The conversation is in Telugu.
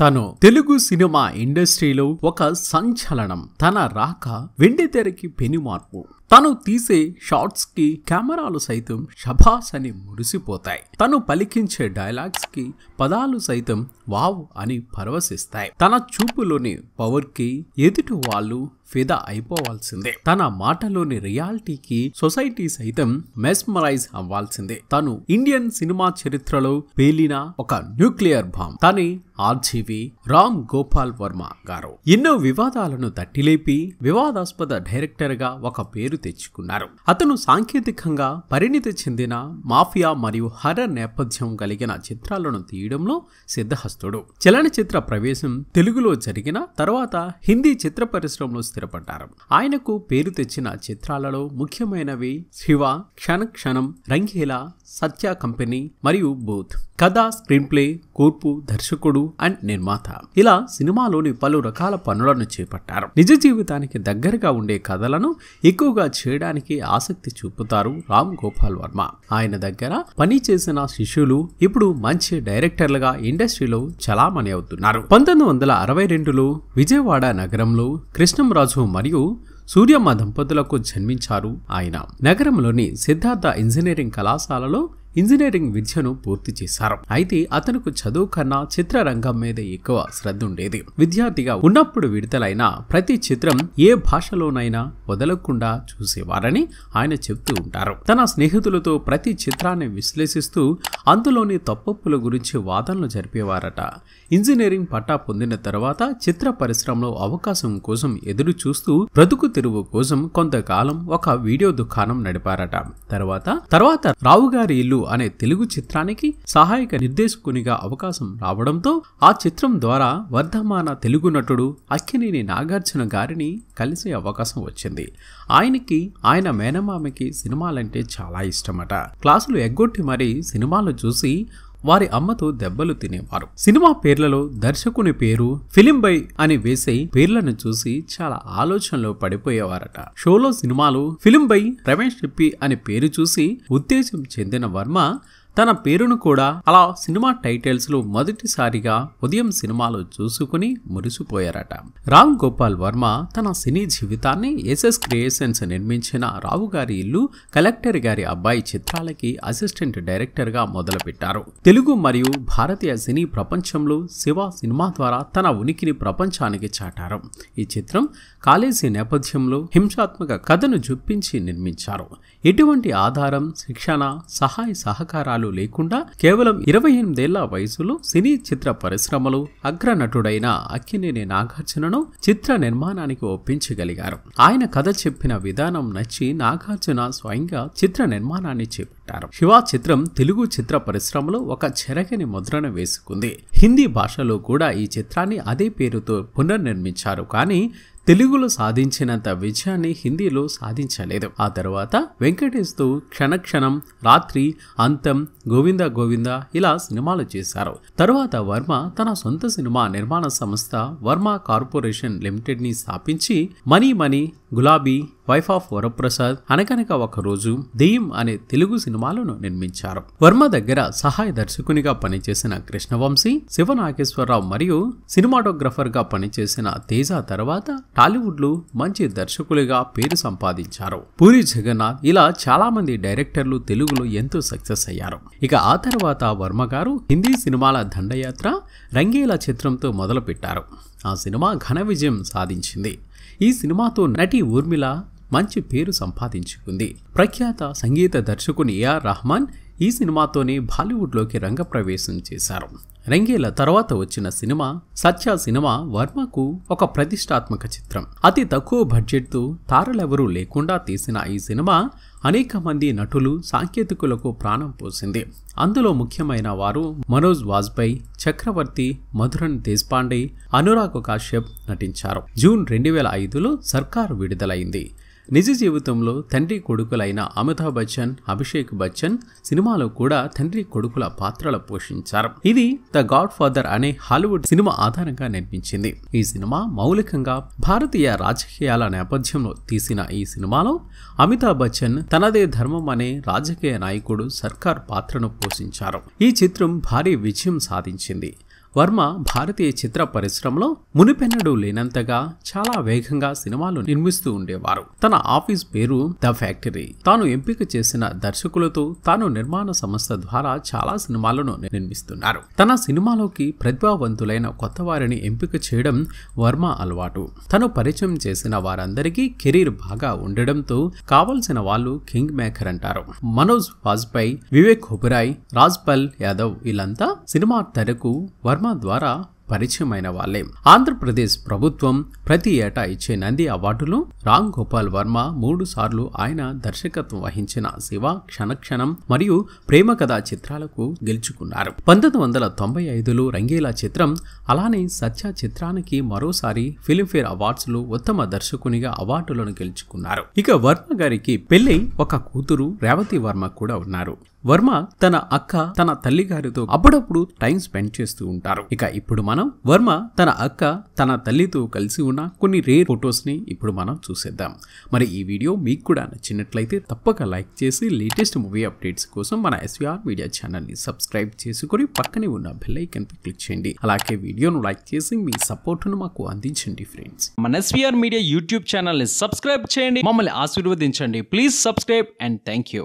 తను తెలుగు సినిమా ఇండస్ట్రీలో ఒక సంచలనం తన రాక వెండి తెరకి పెనుమార్పు తను తీసే షార్ట్స్ కి కెమెరాలు సైతం షభాస్ అని మురిసిపోతాయి తను పలికించే డైలాగ్స్ కి పదాలు సైతం వావ్ అని పరవశిస్తాయి తన చూపులోని పవర్ కి ఎదుటి వాళ్ళు ఫిదా అయిపోవాల్సిందే తన మాటలోని రియాలిటీకి సొసైటీ సైతం మెస్మరైజ్ అవ్వాల్సిందే తను ఇండియన్ సినిమా చరిత్రలో పేలిన ఒక న్యూక్లియర్ బాంబ్ తని ఆర్జీవి రామ్ గోపాల్ వర్మ గారు ఎన్నో వివాదాలను తట్టిలేపి వివాదాస్పద డైరెక్టర్ గా ఒక పేరు తెచ్చుకున్నారు అతను సాంకేతికంగా పరిణితి చెందిన మాఫియా మరియు హర నేపథ్యం కలిగిన చిత్రాలను తీయడంలో సిద్ధహస్తుడు చలనచిత్ర ప్రవేశం తెలుగులో జరిగిన తర్వాత హిందీ చిత్ర పరిశ్రమలో స్థిర స్థిరపడ్డారు ఆయనకు పేరు తెచ్చిన చిత్రాలలో ముఖ్యమైనవి శివ క్షణ క్షణం రంగీల సత్య కంపెనీ మరియు బూత్ కథ స్క్రీన్ ప్లే కూర్పు దర్శకుడు అండ్ నిర్మాత ఇలా సినిమాలోని పలు రకాల పనులను చేపట్టారు నిజ జీవితానికి దగ్గరగా ఉండే కథలను ఎక్కువగా చేయడానికి ఆసక్తి చూపుతారు రామ్ గోపాల్ వర్మ ఆయన దగ్గర పని చేసిన శిష్యులు ఇప్పుడు మంచి డైరెక్టర్లుగా ఇండస్ట్రీలో చలామణి అవుతున్నారు పంతొమ్మిది వందల అరవై రెండులో విజయవాడ నగరంలో కృష్ణంరాజు రాజు మరియు సూర్యమ్మ దంపతులకు జన్మించారు ఆయన నగరంలోని సిద్ధార్థ ఇంజనీరింగ్ కళాశాలలో ఇంజనీరింగ్ విద్యను పూర్తి చేశారు అయితే అతనుకు చదువు కన్నా చిత్రరంగం మీద ఎక్కువ శ్రద్ధ ఉండేది విద్యార్థిగా ఉన్నప్పుడు విడుదలైన ప్రతి చిత్రం ఏ భాషలోనైనా వదలకుండా చూసేవారని ఆయన చెప్తూ ఉంటారు తన స్నేహితులతో ప్రతి చిత్రాన్ని విశ్లేషిస్తూ అందులోని తప్పప్పుల గురించి వాదనలు జరిపేవారట ఇంజనీరింగ్ పట్టా పొందిన తర్వాత చిత్ర పరిశ్రమలో అవకాశం కోసం ఎదురు చూస్తూ బ్రతుకు తెరువు కోసం కొంతకాలం ఒక వీడియో దుకాణం నడిపారట తర్వాత తర్వాత రావుగారి ఇల్లు అనే తెలుగు చిత్రానికి సహాయక నిర్దేశకునిగా అవకాశం రావడంతో ఆ చిత్రం ద్వారా వర్ధమాన తెలుగు నటుడు అక్కినేని నాగార్జున గారిని కలిసే అవకాశం వచ్చింది ఆయనకి ఆయన మేనమామకి సినిమాలంటే చాలా ఇష్టమట క్లాసులు ఎగ్గొట్టి మరీ సినిమాలు చూసి వారి అమ్మతో దెబ్బలు తినేవారు సినిమా పేర్లలో దర్శకుని పేరు ఫిలిం బై అని వేసే పేర్లను చూసి చాలా ఆలోచనలో పడిపోయేవారట షోలో సినిమాలు ఫిలిం బై రమేష్ చెప్పి అనే పేరు చూసి ఉత్తేజం చెందిన వర్మ తన పేరును కూడా అలా సినిమా టైటిల్స్లో మొదటిసారిగా ఉదయం సినిమాలో చూసుకుని మురిసిపోయారట రామ్ గోపాల్ వర్మ తన సినీ జీవితాన్ని ఎస్ఎస్ క్రియేషన్స్ నిర్మించిన రావు గారి ఇల్లు కలెక్టర్ గారి అబ్బాయి చిత్రాలకి అసిస్టెంట్ డైరెక్టర్గా మొదలుపెట్టారు తెలుగు మరియు భారతీయ సినీ ప్రపంచంలో శివ సినిమా ద్వారా తన ఉనికిని ప్రపంచానికి చాటారు ఈ చిత్రం కాలేజీ నేపథ్యంలో హింసాత్మక కథను చూపించి నిర్మించారు ఎటువంటి ఆధారం శిక్షణ సహాయ సహకారాలు కారణాలు లేకుండా కేవలం ఇరవై ఎనిమిదేళ్ల వయసులో సినీ చిత్ర పరిశ్రమలు అగ్ర నటుడైన అక్కినేని నాగార్జునను చిత్ర నిర్మాణానికి ఒప్పించగలిగారు ఆయన కథ చెప్పిన విధానం నచ్చి నాగార్జున స్వయంగా చిత్ర నిర్మాణాన్ని చేపట్టారు శివ చిత్రం తెలుగు చిత్ర పరిశ్రమలో ఒక చెరగని ముద్రను వేసుకుంది హిందీ భాషలో కూడా ఈ చిత్రాన్ని అదే పేరుతో పునర్నిర్మించారు కానీ తెలుగులో సాధించినంత విజయాన్ని హిందీలో సాధించలేదు ఆ తర్వాత వెంకటేష్ తో క్షణక్షణం రాత్రి అంతం గోవింద గోవింద ఇలా సినిమాలు చేశారు తరువాత వర్మ తన సొంత సినిమా నిర్మాణ సంస్థ వర్మ కార్పొరేషన్ లిమిటెడ్ని స్థాపించి Money Money Gulabi Wife of Varaprasad Anaganaga Okaroju Deyyam అనే తెలుగు సినిమాలను నిర్మించారు వర్మ దగ్గర సహాయ దర్శకునిగా పనిచేసిన కృష్ణవంశీ శివనాగేశ్వరరావు మరియు సినిమాటోగ్రఫర్గా పనిచేసిన తేజ తర్వాత లో మంచి దర్శకులుగా పేరు సంపాదించారు పూరి జగన్నాథ్ ఇలా చాలా మంది డైరెక్టర్లు తెలుగులో ఎంతో సక్సెస్ అయ్యారు ఇక ఆ తర్వాత వర్మ గారు హిందీ సినిమాల దండయాత్ర రంగీల చిత్రంతో మొదలుపెట్టారు ఆ సినిమా ఘన విజయం సాధించింది ఈ సినిమాతో నటి ఊర్మిళ మంచి పేరు సంపాదించుకుంది ప్రఖ్యాత సంగీత దర్శకుని ఏఆర్ రహమాన్ ఈ సినిమాతోనే బాలీవుడ్లోకి రంగప్రవేశం చేశారు రంగేల తర్వాత వచ్చిన సినిమా సత్య సినిమా వర్మకు ఒక ప్రతిష్టాత్మక చిత్రం అతి తక్కువ బడ్జెట్తో తారలెవరూ లేకుండా తీసిన ఈ సినిమా అనేక మంది నటులు సాంకేతికులకు ప్రాణం పోసింది అందులో ముఖ్యమైన వారు మనోజ్ వాజ్పేయి చక్రవర్తి మధురన్ దేశపాండే అనురాగ్ కాశ్యప్ నటించారు జూన్ రెండు వేల ఐదులో సర్కార్ విడుదలైంది నిజ జీవితంలో తండ్రి కొడుకులైన అమితాబ్ బచ్చన్ అభిషేక్ బచ్చన్ సినిమాలో కూడా తండ్రి కొడుకుల పాత్రలు పోషించారు ఇది ద గాడ్ ఫాదర్ అనే హాలీవుడ్ సినిమా ఆధారంగా నిర్మించింది ఈ సినిమా మౌలికంగా భారతీయ రాజకీయాల నేపథ్యంలో తీసిన ఈ సినిమాలో అమితాబ్ బచ్చన్ తనదే ధర్మం అనే రాజకీయ నాయకుడు సర్కార్ పాత్రను పోషించారు ఈ చిత్రం భారీ విజయం సాధించింది వర్మ భారతీయ చిత్ర పరిశ్రమలో మునిపెన్నడు లేనంతగా చాలా వేగంగా సినిమాలు నిర్మిస్తూ ఉండేవారు తన ఆఫీస్ పేరు ద ఫ్యాక్టరీ తాను ఎంపిక చేసిన దర్శకులతో తాను నిర్మాణ సంస్థ ద్వారా చాలా సినిమాలను నిర్మిస్తున్నారు తన సినిమాలోకి ప్రతిభావంతులైన కొత్త వారిని ఎంపిక చేయడం వర్మ అలవాటు తను పరిచయం చేసిన వారందరికీ కెరీర్ బాగా ఉండడంతో కావలసిన వాళ్ళు కింగ్ మేకర్ అంటారు మనోజ్ వాజ్పేయి వివేక్ ఒబిరాయ్ రాజ్ యాదవ్ వీళ్ళంతా సినిమా తెరకు వర్మ వర్మ ద్వారా పరిచయమైన వాళ్లే ఆంధ్రప్రదేశ్ ప్రభుత్వం ప్రతి ఏటా ఇచ్చే నంది అవార్డులో రామ్ గోపాల్ వర్మ మూడు సార్లు ఆయన దర్శకత్వం వహించిన శివ క్షణక్షణం మరియు ప్రేమ కథా చిత్రాలకు గెలుచుకున్నారు పంతొమ్మిది వందల తొంభై ఐదులో రంగేలా చిత్రం అలానే సత్య చిత్రానికి మరోసారి ఫిలింఫేర్ అవార్డ్స్ లో ఉత్తమ దర్శకునిగా అవార్డులను గెలుచుకున్నారు ఇక వర్మ గారికి పెళ్లి ఒక కూతురు రేవతి వర్మ కూడా ఉన్నారు వర్మ తన అక్క తన తల్లిగారితో అప్పుడప్పుడు టైం స్పెండ్ చేస్తూ ఉంటారు ఇక ఇప్పుడు మనం వర్మ తన అక్క తన తల్లితో కలిసి ఉన్న కొన్ని రేర్ ఫొటోస్ ని ఇప్పుడు మనం చూసేద్దాం మరి ఈ వీడియో మీకు కూడా నచ్చినట్లయితే తప్పక లైక్ చేసి లేటెస్ట్ మూవీ అప్డేట్స్ కోసం మన ఎస్విఆర్ మీడియా ఛానల్ ని సబ్స్క్రైబ్ చేసుకుని పక్కనే ఉన్న బెల్ ఐకన్ పై క్లిక్ చేయండి అలాగే వీడియోను లైక్ చేసి మీ సపోర్ట్ ను మాకు అందించండి ఫ్రెండ్స్ మన ఎస్విఆర్ మీడియా యూట్యూబ్ ఛానల్ ని సబ్స్క్రైబ్ చేయండి మమ్మల్ని ఆశీర్వదించండి please subscribe and thank you